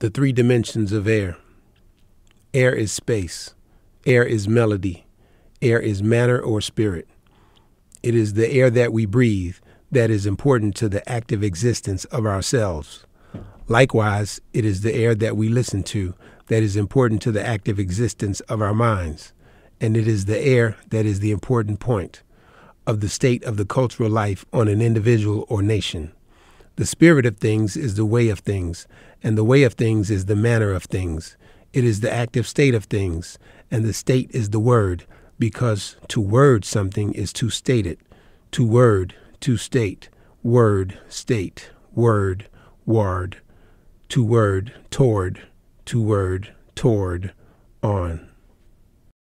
the three dimensions of air. Air is space, air is melody, air is matter or spirit. It is the air that we breathe that is important to the active existence of ourselves. Likewise, it is the air that we listen to that is important to the active existence of our minds, and it is the air that is the important point of the state of the cultural life on an individual or nation. The spirit of things is the way of things, and the way of things is the manner of things. It is the active state of things, and the state is the word, because to word something is to state it. To word, to state, word, state, word, ward, to word, toward, to word, toward, on.